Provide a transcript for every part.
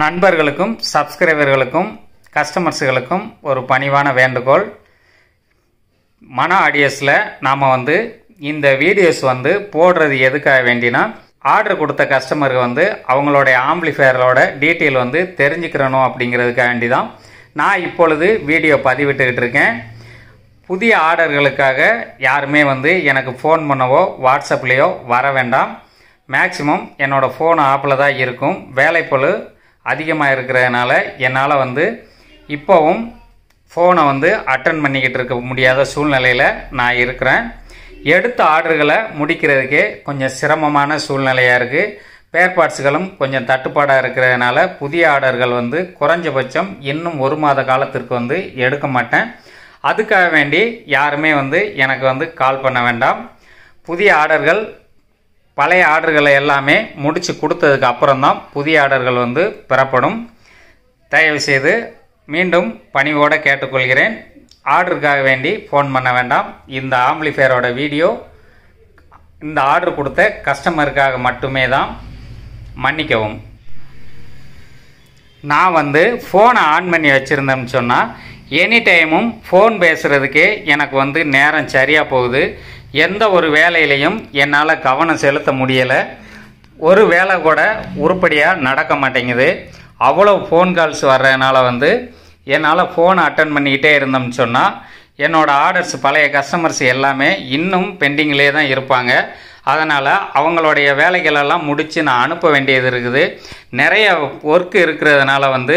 நண்பர்களுக்கும் சப்ஸ்கிரைபர்களுக்கும் கஸ்டமர்ஸுகளுக்கும் ஒரு பணிவான வேண்டுகோள் மன ஆடியஸில் நாம் வந்து இந்த வீடியோஸ் வந்து போடுறது எதுக்காக வேண்டினா ஆர்டர் கொடுத்த கஸ்டமருக்கு வந்து அவங்களுடைய ஆம்பிளிஃபையரோட டீட்டெயில் வந்து தெரிஞ்சுக்கிறணும் அப்படிங்கிறதுக்காக வேண்டி தான் நான் இப்பொழுது வீடியோ பதிவிட்டுக்கிட்டு இருக்கேன் புதிய ஆர்டர்களுக்காக யாருமே வந்து எனக்கு ஃபோன் பண்ணவோ வாட்ஸ்அப்லேயோ வர வேண்டாம் மேக்சிமம் என்னோடய ஃபோன் ஆப்பில் தான் இருக்கும் வேலைப்பொழு அதிகமாக இருக்கிறதுனால என்னால் வந்து இப்போவும் ஃபோனை வந்து அட்டன் பண்ணிக்கிட்டு இருக்க முடியாத சூழ்நிலையில் நான் இருக்கிறேன் எடுத்த ஆர்டர்களை முடிக்கிறதுக்கே கொஞ்சம் சிரமமான சூழ்நிலையாக இருக்குது பேர்பாட்ஸ்களும் கொஞ்சம் தட்டுப்பாடாக இருக்கிறதுனால புதிய ஆர்டர்கள் வந்து குறைஞ்சபட்சம் இன்னும் ஒரு மாத காலத்திற்கு வந்து எடுக்க மாட்டேன் அதுக்காக வேண்டி யாருமே வந்து எனக்கு வந்து கால் பண்ண வேண்டாம் புதிய ஆர்டர்கள் பழைய ஆர்டர்களை எல்லாமே முடித்து கொடுத்ததுக்கு அப்புறம்தான் புதிய ஆர்டர்கள் வந்து பெறப்படும் தயவுசெய்து மீண்டும் பணிவோடு கேட்டுக்கொள்கிறேன் ஆர்டருக்காக வேண்டி ஃபோன் பண்ண வேண்டாம் இந்த ஆம்பிளிஃபேரோட வீடியோ இந்த ஆர்டர் கொடுத்த கஸ்டமருக்காக மட்டுமே தான் மன்னிக்கவும் நான் வந்து ஃபோனை ஆன் பண்ணி வச்சுருந்தேன்னு சொன்னால் எனி டைமும் ஃபோன் பேசுகிறதுக்கே எனக்கு வந்து நேரம் சரியாக போகுது எந்த ஒரு வேலையிலையும் என்னால் கவனம் செலுத்த முடியலை ஒரு வேலை கூட உருப்படியாக நடக்க மாட்டேங்குது அவ்வளோ ஃபோன் கால்ஸ் வர்றதுனால வந்து என்னால் ஃபோனை அட்டன் பண்ணிக்கிட்டே இருந்தோம்னு சொன்னால் என்னோடய ஆர்டர்ஸ் பழைய கஸ்டமர்ஸ் எல்லாமே இன்னும் பெண்டிங்லேயே தான் இருப்பாங்க அதனால் அவங்களுடைய வேலைகளெல்லாம் முடித்து நான் அனுப்ப வேண்டியது இருக்குது நிறைய ஒர்க் இருக்கிறதுனால வந்து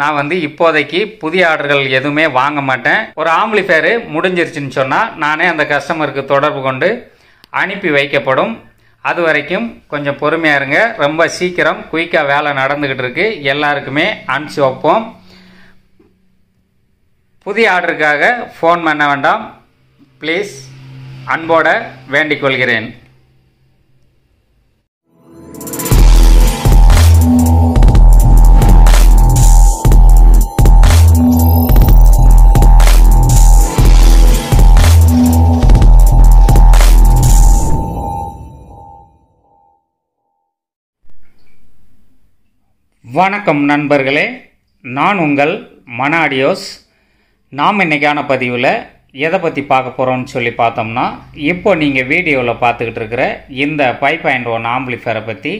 நான் வந்து இப்போதைக்கு புதிய ஆர்டர்கள் எதுவுமே வாங்க மாட்டேன் ஒரு ஆம்பிளிஃபேரு முடிஞ்சிருச்சுன்னு சொன்னால் நானே அந்த கஸ்டமருக்கு தொடர்பு கொண்டு அனுப்பி வைக்கப்படும் அது வரைக்கும் கொஞ்சம் பொறுமையாக இருங்க ரொம்ப சீக்கிரம் குயிக்காக வேலை நடந்துக்கிட்டு இருக்குது எல்லாருக்குமே அனுப்பிச்சி வைப்போம் புதிய ஆர்டருக்காக ஃபோன் பண்ண வேண்டாம் ப்ளீஸ் அன்போட வேண்டிக் கொள்கிறேன் வணக்கம் நண்பர்களே நான் உங்கள் மனாடியோஸ் நாம் இன்றைக்கான பதிவில் எதை பற்றி பார்க்க போகிறோம்னு சொல்லி பார்த்தோம்னா இப்போ நீங்கள் வீடியோவில் பார்த்துக்கிட்டு இருக்கிற இந்த ஃபைவ் பாயிண்ட் ஒன் ஆம்பிளிஃபேரை பற்றி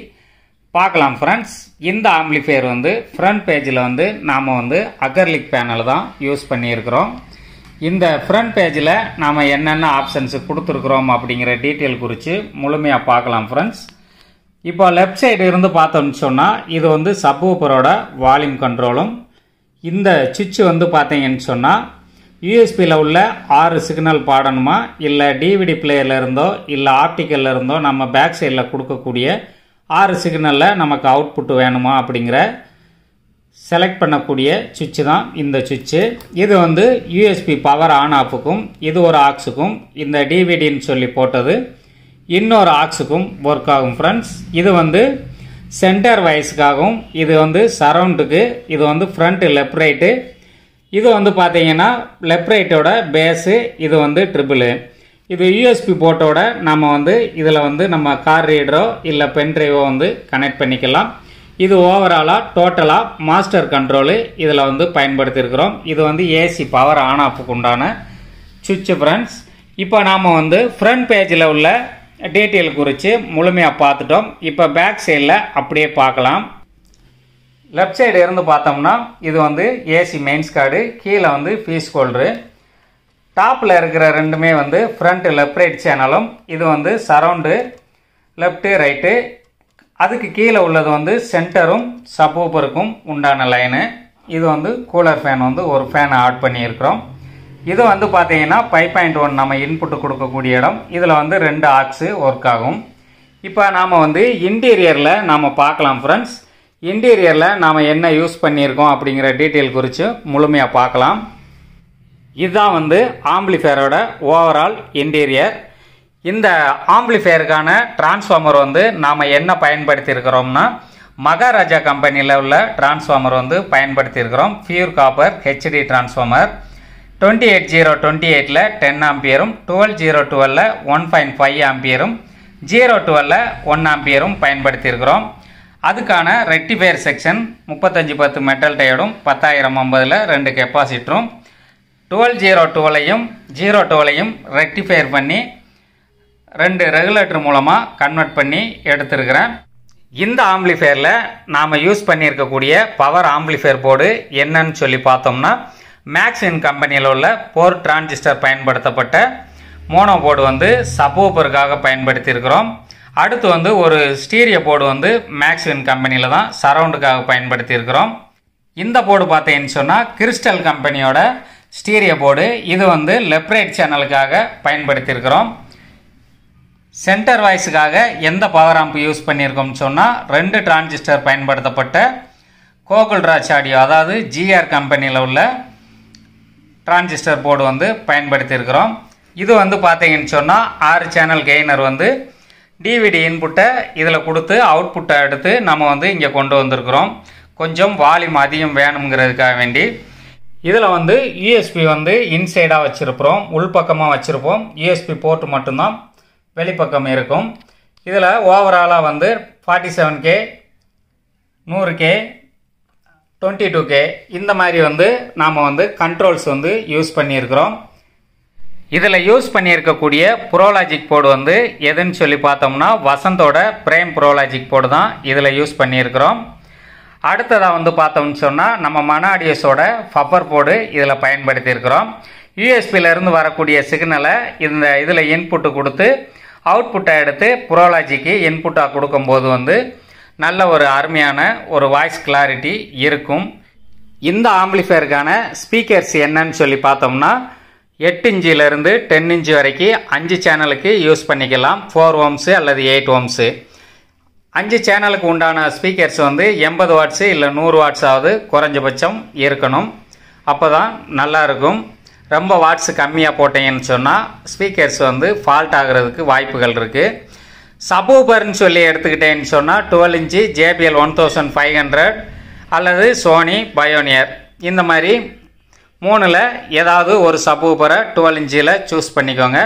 பார்க்கலாம் ஃப்ரெண்ட்ஸ் இந்த ஆம்பிளிஃபேர் வந்து ஃப்ரண்ட் பேஜில் வந்து நாம் வந்து அகர்லிக் பேனல் தான் யூஸ் பண்ணியிருக்கிறோம் இந்த ஃப்ரண்ட் பேஜில் நாம் என்னென்ன ஆப்ஷன்ஸு கொடுத்துருக்குறோம் அப்படிங்கிற டீட்டெயில் குறித்து முழுமையாக பார்க்கலாம் ஃப்ரெண்ட்ஸ் இப்போ லெஃப்ட் சைடு இருந்து பார்த்தோம்னு சொன்னால் இது வந்து சப்வூப்பரோட வால்யூம் கண்ட்ரோலும் இந்த சுவிட்சு வந்து பார்த்தீங்கன்னு சொன்னால் யூஎஸ்பியில் உள்ள ஆறு சிக்னல் பாடணுமா இல்லை டிவிடி பிளேயரில் இருந்தோ இல்லை ஆப்டிக்கலில் இருந்தோ நம்ம பேக் சைடில் கொடுக்கக்கூடிய ஆறு சிக்னலில் நமக்கு அவுட்புட் வேணுமா அப்படிங்கிற செலக்ட் பண்ணக்கூடிய சுவிட்சு தான் இந்த சுவிட்சு இது வந்து யூஎஸ்பி பவர் ஆன் ஆஃபுக்கும் இது ஒரு ஆக்ஸுக்கும் இந்த டிவிடின்னு சொல்லி போட்டது இன்னொரு ஆக்ஸுக்கும் ஒர்க் ஆகும் ஃப்ரெண்ட்ஸ் இது வந்து சென்டர் வயசுக்காகவும் இது வந்து சரவுண்டுக்கு இது வந்து ஃப்ரண்ட்டு லெஃப்ட் ரைட்டு இது வந்து பார்த்தீங்கன்னா லெஃப்ட் ரைட்டோட பேஸு இது வந்து ட்ரிபிளு இது யூஎஸ்பி போர்ட்டோட நம்ம வந்து இதில் வந்து நம்ம கார் ரீடரோ இல்லை பென் ட்ரைவோ வந்து கனெக்ட் பண்ணிக்கலாம் இது ஓவராலாக டோட்டலாக மாஸ்டர் கண்ட்ரோலு இதில் வந்து பயன்படுத்தியிருக்கிறோம் இது வந்து ஏசி பவர் ஆன் ஆஃபுக்கு உண்டான சுவிட்சு ஃப்ரெண்ட்ஸ் இப்போ நாம் வந்து ஃப்ரண்ட் பேஜில் உள்ள டீட்டெயில் குறித்து முழுமையாக பார்த்துட்டோம் இப்போ பேக் சைடில் அப்படியே பார்க்கலாம் லெஃப்ட் சைடு இருந்து பார்த்தோம்னா இது வந்து ஏசி மெயின்ஸ் கார்டு கீழே வந்து ஃபீஸ் ஹோல்டரு டாப்பில் இருக்கிற ரெண்டுமே வந்து ஃப்ரண்ட் லெஃப்ட் ரைட் சேனலும் இது வந்து சரவுண்டு லெஃப்ட்டு ரைட்டு அதுக்கு கீழே உள்ளது வந்து சென்டரும் சப்போப்பருக்கும் உண்டான லைனு இது வந்து கூலர் ஃபேன் வந்து ஒரு ஃபேனை ஆட் பண்ணியிருக்கிறோம் இது வந்து பார்த்தீங்கன்னா ஃபைவ் பாயிண்ட் ஒன் நம்ம இன்புட்டு கொடுக்கக்கூடிய இடம் இதில் வந்து ரெண்டு ஆக்ஸு ஒர்க் ஆகும் இப்போ நாம் வந்து இன்டீரியரில் நாம் பார்க்கலாம் ஃப்ரெண்ட்ஸ் இன்டீரியரில் நாம் என்ன யூஸ் பண்ணியிருக்கோம் அப்படிங்கிற டீட்டெயில் குறித்து முழுமையாக பார்க்கலாம் இதுதான் வந்து ஆம்பிளிஃபேரோட ஓவரால் இன்டீரியர் இந்த ஆம்பிளிஃபேருக்கான டிரான்ஸ்ஃபார்மர் வந்து நாம் என்ன பயன்படுத்தியிருக்கிறோம்னா மகாராஜா கம்பெனியில் உள்ள டிரான்ஸ்ஃபார்மர் வந்து பயன்படுத்தியிருக்கிறோம் pure copper HT transformer twenty eight zero twenty எயிட்டில் டென் ஆம்பியரும் டுவெல் ஜீரோ டுவெலில் ஒன் பாயிண்ட் ஃபைவ் ஆம்பியரும் ஜீரோ டுவெலில் ஒன் ஆம்பியரும் பயன்படுத்தியிருக்கிறோம் அதுக்கான ரெக்டிஃபையர் செக்ஷன் முப்பத்தஞ்சு பத்து மெட்டல் டயோடும் பத்தாயிரம் ஐம்பதில் ரெண்டு கெப்பாசிட்டரும் டுவெல் ஜீரோ டுவலையும் ஜீரோ டுவெலையும் ரெக்டிஃபையர் பண்ணி ரெண்டு ரெகுலேட்டர் மூலமாக கன்வெர்ட் பண்ணி எடுத்திருக்கிறேன் இந்த ஆம்பிளிஃபையரில் நாம் யூஸ் பண்ணியிருக்கக்கூடிய பவர் ஆம்பிளிஃபையர் போர்டு என்னன்னு சொல்லி பார்த்தோம்னா மேக்ஸின் கம்பெனியில் உள்ள போர் டிரான்சிஸ்டர் பயன்படுத்தப்பட்ட மோனோ போர்டு வந்து சப்வூப்பருக்காக பயன்படுத்தியிருக்கிறோம் அடுத்து வந்து ஒரு ஸ்டீரிய போர்டு வந்து மேக்ஸின் கம்பெனியில் தான் சரவுண்டுக்காக பயன்படுத்தியிருக்கிறோம் இந்த போர்டு பார்த்தீங்கன்னு சொன்னால் கிறிஸ்டல் கம்பெனியோட ஸ்டீரிய போர்டு இது வந்து லெப்ரைட் சேனலுக்காக பயன்படுத்தியிருக்கிறோம் சென்டர் வாய்ஸுக்காக எந்த பவர் ஆம்ப் யூஸ் பண்ணியிருக்கோம்னு சொன்னால் ரெண்டு டிரான்சிஸ்டர் பயன்படுத்தப்பட்ட கோகுல்ராஜ் ஆடியோ அதாவது ஜிஆர் கம்பெனியில் உள்ள டிரான்சிஸ்டர் போர்டு வந்து பயன்படுத்தியிருக்கிறோம் இது வந்து பார்த்தீங்கன்னு சொன்னால் ஆறு சேனல் கெய்னர் வந்து டிவிடி இன்புட்டை இதில் கொடுத்து அவுட்புட்டை எடுத்து நம்ம வந்து இங்கே கொண்டு வந்திருக்கிறோம் கொஞ்சம் வால்யூம் அதிகம் வேணுங்கிறதுக்காக வேண்டி இதில் வந்து யூஎஸ்பி வந்து இன்சைடாக வச்சுருப்போம் உள்பக்கமாக வச்சுருப்போம் யூஎஸ்பி போர்ட்டு மட்டும்தான் வெளிப்பக்கம் இருக்கும் இதில் ஓவராலாக வந்து ஃபார்ட்டி செவன் கே நூறு கே டுவெண்ட்டி டூ கே இந்த மாதிரி வந்து நாம் வந்து கண்ட்ரோல்ஸ் வந்து யூஸ் பண்ணியிருக்கிறோம் இதில் யூஸ் பண்ணியிருக்கக்கூடிய ப்ரோலாஜிக் போர்டு வந்து எதுன்னு சொல்லி பார்த்தோம்னா வசந்தோட பிரேம் ப்ரோலாஜிக் போர்டு தான் இதில் யூஸ் பண்ணியிருக்கிறோம் அடுத்ததாக வந்து பார்த்தோம்னு சொன்னால் நம்ம மன மனாடியஸோட ஃபப்பர் போர்டு இதில் பயன்படுத்தியிருக்கிறோம் யூஎஸ்பியிலேருந்து வரக்கூடிய சிக்னலை இந்த இதில் இன்புட்டு கொடுத்து அவுட்புட்டை எடுத்து ப்ரோலாஜிக்கு இன்புட்டாக கொடுக்கும்போது வந்து நல்ல ஒரு அருமையான ஒரு வாய்ஸ் கிளாரிட்டி இருக்கும் இந்த ஆம்பிளிஃபையருக்கான ஸ்பீக்கர்ஸ் என்னன்னு சொல்லி பார்த்தோம்னா எட்டு இன்ச்சிலேருந்து டென் இன்ச்சு வரைக்கும் அஞ்சு சேனலுக்கு யூஸ் பண்ணிக்கலாம் ஃபோர் ஓம்ஸு அல்லது எயிட் ஓம்ஸு அஞ்சு சேனலுக்கு உண்டான ஸ்பீக்கர்ஸ் வந்து எண்பது வாட்ஸு இல்லை நூறு வாட்ஸாவது குறைஞ்சபட்சம் இருக்கணும் அப்போ தான் நல்லாயிருக்கும் ரொம்ப வாட்ஸ் கம்மியாக போட்டீங்கன்னு சொன்னால் ஸ்பீக்கர்ஸ் வந்து ஃபால்ட் ஆகிறதுக்கு வாய்ப்புகள் இருக்குது சபூபர்னு சொல்லி எடுத்துக்கிட்டேன்னு சொன்னால் twelve inch JBL one thousand five hundred அல்லது சோனி பயோனியர் இந்த மாதிரி மூணில் ஏதாவது ஒரு சபூபரை டுவெல் இன்ச்சில் சூஸ் பண்ணிக்கோங்க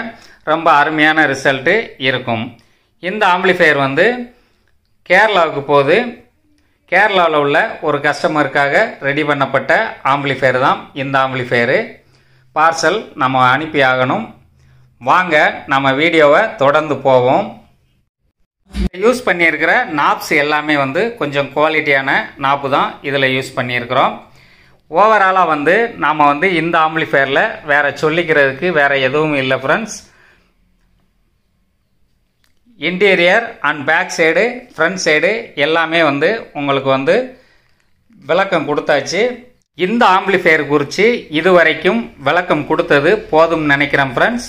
ரொம்ப அருமையான ரிசல்ட்டு இருக்கும் இந்த ஆம்பிளிஃபையர் வந்து கேரளாவுக்கு போது கேரளாவில் உள்ள ஒரு கஸ்டமருக்காக ரெடி பண்ணப்பட்ட ஆம்பிளிஃபையர் தான் இந்த ஆம்பிளிஃபையரு பார்சல் நம்ம அனுப்பி ஆகணும் வாங்க நம்ம வீடியோவை தொடர்ந்து போவோம் யூஸ் பண்ணியிருக்கிற நாப்ஸ் எல்லாமே வந்து கொஞ்சம் குவாலிட்டியான நாப்பு தான் இதில் யூஸ் பண்ணியிருக்கிறோம் ஓவராலாக வந்து நாம் வந்து இந்த ஆம்பிளிஃபயரில் வேறு சொல்லிக்கிறதுக்கு வேறு எதுவும் இல்லை friends interior and back side front side எல்லாமே வந்து உங்களுக்கு வந்து விளக்கம் கொடுத்தாச்சு இந்த ஆம்பிளிஃபயர் குறித்து இதுவரைக்கும் விளக்கம் கொடுத்தது போதும்னு நினைக்கிறேன் ஃப்ரெண்ட்ஸ்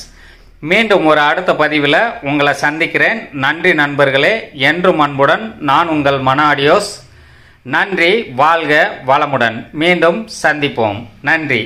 மீண்டும் ஒரு அடுத்த பதிவில் உங்களை சந்திக்கிறேன் நன்றி நண்பர்களே என்றும் அன்புடன் நான் உங்கள் மன ஆடியோஸ் நன்றி வாழ்க வளமுடன் மீண்டும் சந்திப்போம் நன்றி